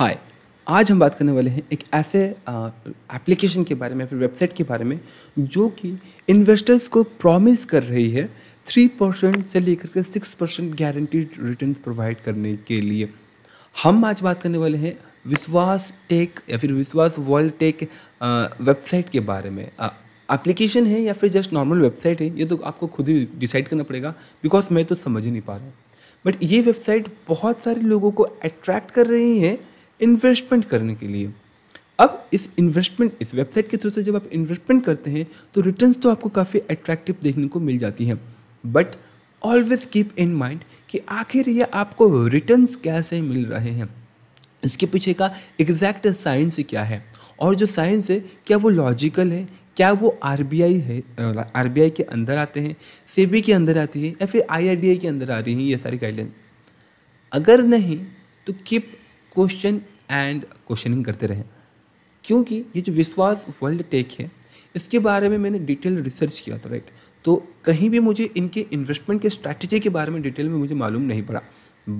हाय आज हम बात करने वाले हैं एक ऐसे एप्लीकेशन के बारे में फिर वेबसाइट के बारे में जो कि इन्वेस्टर्स को प्रॉमिस कर रही है थ्री परसेंट से लेकर के six percent guaranteed return provide करने के लिए हम आज बात करने वाले हैं विश्वास टेक या फिर विश्वास वर्ल्ड टेक वेबसाइट के बारे में एप्लीकेशन है या फिर जस्ट नॉर्मल वेबसाइट है ये तो आपको खुद ही डिसाइड करना पड़ेगा बिकॉज मैं तो समझ ही नहीं पा रहा बट ये वेबसाइट बहुत सारे लोगों को अट्रैक्ट कर रही है इन्वेस्टमेंट करने के लिए अब इस इन्वेस्टमेंट इस वेबसाइट के थ्रू से जब आप इन्वेस्टमेंट करते हैं तो रिटर्न तो आपको काफ़ी अट्रैक्टिव देखने को मिल जाती हैं but always keep in mind कि आखिर ये आपको रिटर्न कैसे मिल रहे हैं इसके पीछे का एग्जैक्ट साइंस क्या है और जो साइंस है क्या वो लॉजिकल है क्या वो आर है आर के अंदर आते हैं सेबी के अंदर आती है या फिर आई के अंदर आ रही है ये सारी गाइडलाइन अगर नहीं तो कीप क्वेश्चन एंड क्वेश्चनिंग करते रहें क्योंकि ये जो विश्वास वर्ल्ड टेक है इसके बारे में मैंने डिटेल रिसर्च किया था राइट तो कहीं भी मुझे इनके इन्वेस्टमेंट के स्ट्रैटेजी के बारे में डिटेल में मुझे मालूम नहीं पड़ा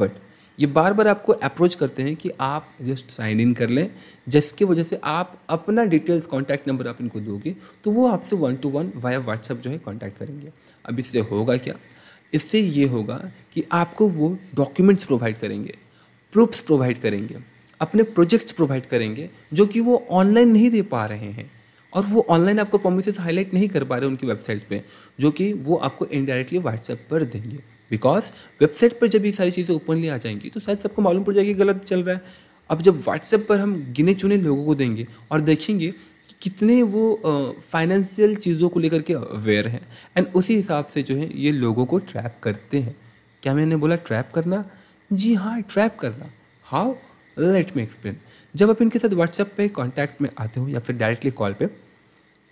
बट ये बार बार आपको अप्रोच करते हैं कि आप जस्ट साइन इन कर लें जिसकी वजह से आप अपना डिटेल्स कॉन्टैक्ट नंबर आप इनको दोगे तो वो आपसे one to one via WhatsApp जो है कॉन्टैक्ट करेंगे अब इससे होगा क्या इससे ये होगा कि आपको वो डॉक्यूमेंट्स प्रोवाइड करेंगे प्रूफ्स प्रोवाइड करेंगे अपने प्रोजेक्ट्स प्रोवाइड करेंगे जो कि वो ऑनलाइन नहीं दे पा रहे हैं और वो ऑनलाइन आपको परमिशन हाईलाइट नहीं कर पा रहे उनकी वेबसाइट्स पे जो कि वो आपको इनडायरेक्टली व्हाट्सएप पर देंगे बिकॉज वेबसाइट पर जब ये सारी चीज़ें ओपनली आ जाएंगी तो शायद सबको मालूम पड़ जाएगी गलत चल रहा है अब जब व्हाट्सएप पर हम गिने चुने लोगों को देंगे और देखेंगे कि कितने वो फाइनेंशियल चीज़ों को लेकर के अवेयर हैं एंड उसी हिसाब से जो है ये लोगों को ट्रैप करते हैं क्या मैंने बोला ट्रैप करना जी हाँ ट्रैप करना हाउ लेट मी एक्सप्लेन जब आप इनके साथ व्हाट्सएप पे कांटेक्ट में आते हो या फिर डायरेक्टली कॉल पे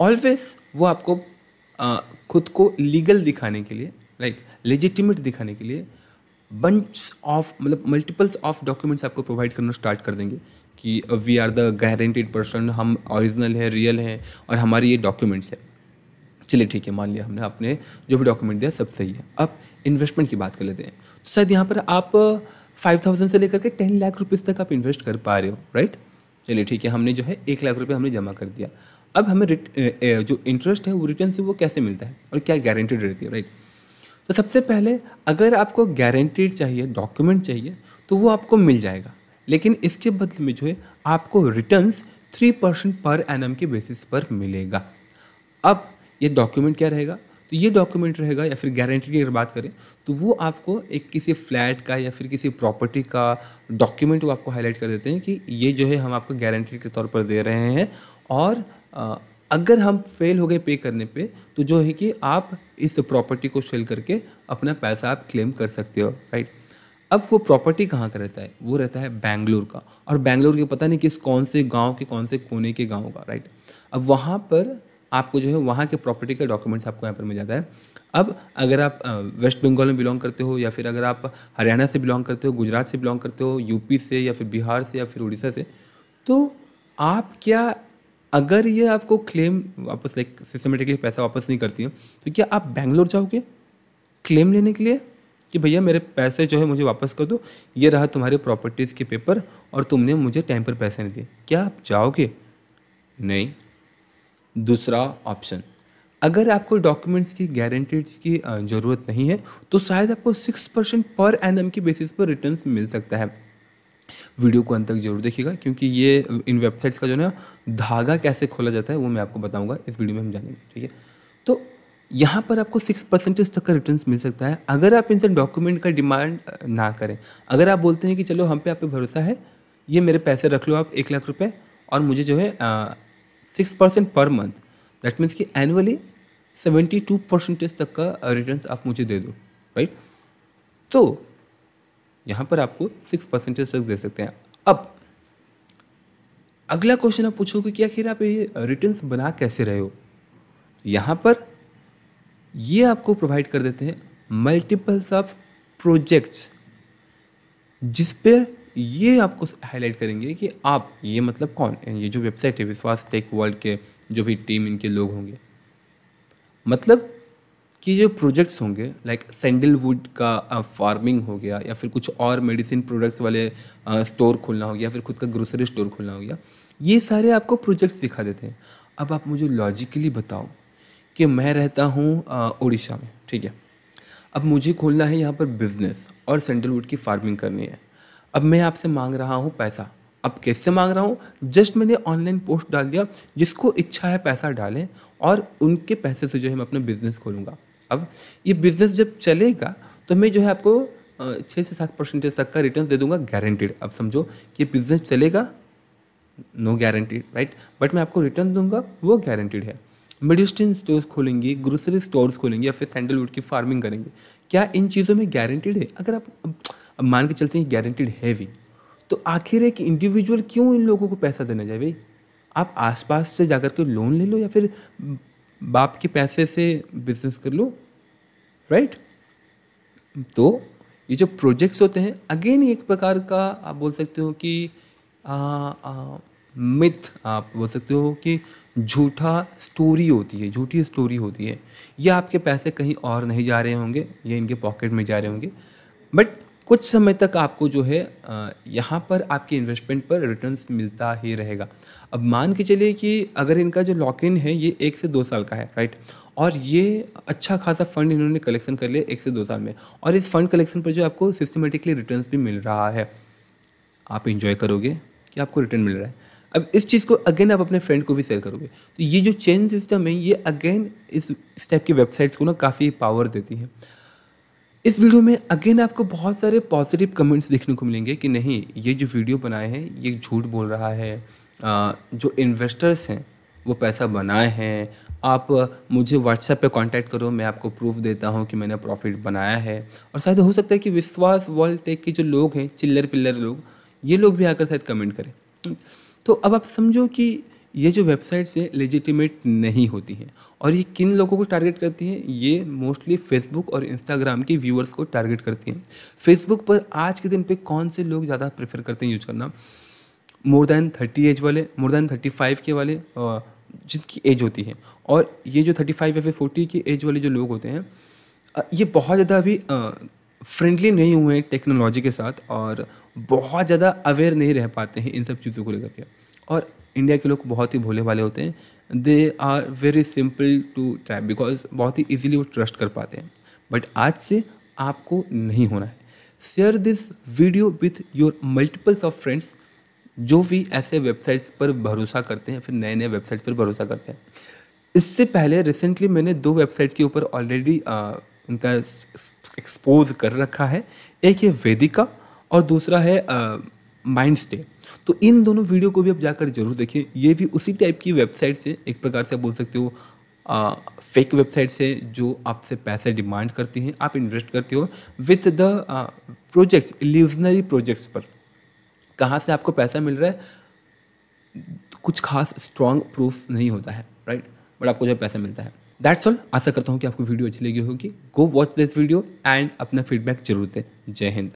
ऑलवेज वो आपको आ, खुद को लीगल दिखाने के लिए लाइक like, लेजिटिमेट दिखाने के लिए बंच ऑफ मतलब मल्टीपल्स ऑफ डॉक्यूमेंट्स आपको प्रोवाइड करना स्टार्ट कर देंगे कि we are the guaranteed person हम ओरिजिनल है रियल है और हमारी ये डॉक्यूमेंट्स है चलिए ठीक है मान लिया हमने अपने जो भी डॉक्यूमेंट दिया सब सही है अब इन्वेस्टमेंट की बात कर लेते हैं तो शायद यहाँ पर आप फाइव थाउजेंड से लेकर के टेन लाख रुपीज़ तक आप इन्वेस्ट कर पा रहे हो राइट चलिए ठीक है हमने जो है एक लाख रुपये हमने जमा कर दिया अब हमें जो इंटरेस्ट है वो रिटर्न से वो कैसे मिलता है और क्या गारंटेड रहती है राइट तो सबसे पहले अगर आपको गारंटीड चाहिए डॉक्यूमेंट चाहिए तो वो आपको मिल जाएगा लेकिन इसके बदले में जो है आपको returns three percent per annum के बेसिस पर मिलेगा अब ये डॉक्यूमेंट क्या रहेगा तो ये डॉक्यूमेंट रहेगा या फिर गारंटी की अगर बात करें तो वो आपको एक किसी फ्लैट का या फिर किसी प्रॉपर्टी का डॉक्यूमेंट वो आपको हाईलाइट कर देते हैं कि ये जो है हम आपको गारंटी के तौर पर दे रहे हैं और अगर हम फेल हो गए पे करने पे तो जो है कि आप इस प्रॉपर्टी को सेल करके अपना पैसा आप क्लेम कर सकते हो राइट अब वो प्रॉपर्टी कहाँ का रहता है वो रहता है बैंगलोर का और बैंगलोर के पता नहीं किस कौन से गांव के कौन से कोने के गांव का राइट अब वहाँ पर आपको जो है वहाँ के प्रॉपर्टी के डॉक्यूमेंट्स आपको यहाँ पर मिल जाता है अब अगर आप वेस्ट बंगाल में बिलोंग करते हो या फिर अगर आप हरियाणा से बिलोंग करते हो गुजरात से बिलोंग करते हो यूपी से या फिर बिहार से या फिर उड़ीसा से तो आप क्या अगर ये आपको क्लेम वापस लाइक सिस्टमेटिकली पैसा वापस नहीं करती है तो क्या आप बैंगलोर जाओगे क्लेम लेने के लिए कि भैया मेरे पैसे जो है मुझे वापस कर दो ये रहा तुम्हारे प्रॉपर्टीज़ के पेपर और तुमने मुझे टाइम पर पैसे नहीं दिए क्या आप जाओगे नहीं दूसरा ऑप्शन अगर आपको डॉक्यूमेंट्स की गारंटीज की ज़रूरत नहीं है तो शायद आपको six percent per annum के बेसिस पर रिटर्न मिल सकता है वीडियो को अंत तक जरूर देखिएगा क्योंकि ये इन वेबसाइट्स का जो ना धागा कैसे खोला जाता है वो मैं आपको बताऊंगा इस वीडियो में हम जानेंगे ठीक है तो यहाँ पर आपको सिक्स परसेंटेज तक का रिटर्न मिल सकता है अगर आप इनसे डॉक्यूमेंट का डिमांड ना करें अगर आप बोलते हैं कि चलो हम पे आप पे भरोसा है ये मेरे पैसे रख लो आप एक लाख रुपये और मुझे जो है six percent per month that means कि एनुअली सेवेंटी टू परसेंटेज तक का रिटर्न uh, आप मुझे दे दो राइट right? तो यहाँ पर आपको सिक्स परसेंटेज तक दे सकते हैं अब अगला क्वेश्चन आप पूछोगे कि आखिर आप ये रिटर्न uh, बना कैसे रहे हो यहाँ पर ये आपको प्रोवाइड कर देते हैं मल्टीपल्स ऑफ प्रोजेक्ट्स जिस पर ये आपको हाईलाइट करेंगे कि आप ये मतलब कौन ये जो वेबसाइट है विश्वास टेक वर्ल्ड के जो भी टीम इनके लोग होंगे मतलब कि जो प्रोजेक्ट्स होंगे लाइक सैंडलवुड का फार्मिंग हो गया या फिर कुछ और मेडिसिन प्रोडक्ट्स वाले स्टोर खोलना हो गया या फिर खुद का ग्रोसरी स्टोर खोलना हो गया ये सारे आपको प्रोजेक्ट्स दिखा देते हैं अब आप मुझे लॉजिकली बताओ कि मैं रहता हूँ उड़ीसा में ठीक है अब मुझे खोलना है यहाँ पर बिजनेस और सेंडलवुड की फार्मिंग करनी है अब मैं आपसे मांग रहा हूँ पैसा अब कैसे मांग रहा हूँ जस्ट मैंने ऑनलाइन पोस्ट डाल दिया जिसको इच्छा है पैसा डालें और उनके पैसे से जो है मैं अपना बिज़नेस खोलूँगा अब ये बिज़नेस जब चलेगा तो मैं जो है आपको छः से सात परसेंटेज तक का रिटर्न दे दूंगा गारंटीड अब समझो कि बिज़नेस चलेगा नो गारंटीड राइट बट मैं आपको रिटर्न दूंगा वो गारंटीड है मेडिसिन स्टोर्स खोलेंगे ग्रोसरी स्टोर्स खोलेंगे या फिर सैंडलवुड की फार्मिंग करेंगे क्या इन चीज़ों में गारंटीड है अगर आप अब मान के चलते हैं गारंटीड है भी तो आखिर एक इंडिविजुअल क्यों इन लोगों को पैसा देना जाए भाई आप आसपास से जाकर के लोन ले लो या फिर बाप के पैसे से बिजनेस कर लो राइट तो ये जो प्रोजेक्ट्स होते हैं अगेन एक प्रकार का आप बोल सकते हो कि आ, आ, मिथ आप बोल सकते हो कि झूठा स्टोरी होती है झूठी स्टोरी होती है या आपके पैसे कहीं और नहीं जा रहे होंगे या इनके पॉकेट में जा रहे होंगे बट कुछ समय तक आपको जो है यहाँ पर आपके इन्वेस्टमेंट पर रिटर्न मिलता ही रहेगा अब मान के चलिए कि अगर इनका जो लॉक इन है ये एक से दो साल का है राइट और ये अच्छा खासा फंड इन्होंने कलेक्शन कर लिया एक से दो साल में और इस फंड कलेक्शन पर जो आपको सिस्टमेटिकली रिटर्न भी मिल रहा है आप इन्जॉय करोगे कि आपको रिटर्न मिल रहा है अब इस चीज़ को अगेन आप अपने फ्रेंड को भी शेयर करोगे तो ये जो चेन सिस्टम है ये अगेन इस इस टाइप की वेबसाइट्स को ना काफ़ी पावर देती है इस वीडियो में अगेन आपको बहुत सारे पॉजिटिव कमेंट्स देखने को मिलेंगे कि नहीं ये जो वीडियो बनाए हैं ये झूठ बोल रहा है आ, जो इन्वेस्टर्स हैं वो पैसा बनाए हैं आप मुझे व्हाट्सएप पे कांटेक्ट करो मैं आपको प्रूफ देता हूँ कि मैंने प्रॉफिट बनाया है और शायद हो सकता है कि विश्वास वर्ल्ड टेक के जो लोग हैं चिल्लर पिल्लर लोग ये लोग भी आकर शायद कमेंट करें तो अब आप समझो कि ये जो वेबसाइट्स हैं लेजिटिमेट नहीं होती हैं और ये किन लोगों को टारगेट करती हैं ये मोस्टली फेसबुक और इंस्टाग्राम के व्यूअर्स को टारगेट करती हैं फेसबुक पर आज के दिन पे कौन से लोग ज़्यादा प्रेफर करते हैं यूज करना मोर दैन थर्टी एज वाले मोर दैन थर्टी फाइव के वाले जिनकी एज होती है और ये जो थर्टी फाइव या फिर फोर्टी के एज वाले जो लोग होते हैं ये बहुत ज़्यादा अभी फ्रेंडली नहीं हुए हैं टेक्नोलॉजी के साथ और बहुत ज़्यादा अवेयर नहीं रह पाते हैं इन सब चीज़ों को लेकर के और इंडिया के लोग बहुत ही भोले भाले होते हैं they are very simple to trap because बहुत ही ईजिली वो ट्रस्ट कर पाते हैं बट आज से आपको नहीं होना है share this video with your multiples of friends जो भी ऐसे वेबसाइट्स पर भरोसा करते हैं फिर नए नए वेबसाइट्स पर भरोसा करते हैं इससे पहले रिसेंटली मैंने दो वेबसाइट के ऊपर ऑलरेडी इनका एक्सपोज कर रखा है एक है वेदिका और दूसरा है माइंड स्टेट तो इन दोनों वीडियो को भी आप जाकर जरूर देखें ये भी उसी टाइप की वेबसाइट से एक प्रकार से आप बोल सकते हो आ, फेक वेबसाइट से जो आपसे पैसे डिमांड करती हैं आप इन्वेस्ट करते हो with the projects illusionary projects पर कहाँ से आपको पैसा मिल रहा है कुछ खास स्ट्रॉन्ग प्रूफ नहीं होता है राइट बट आपको जो पैसा मिलता है दैट्स ऑल आशा करता हूँ कि आपको वीडियो अच्छी लगी होगी go watch this video and अपना फीडबैक जरूर दें जय हिंद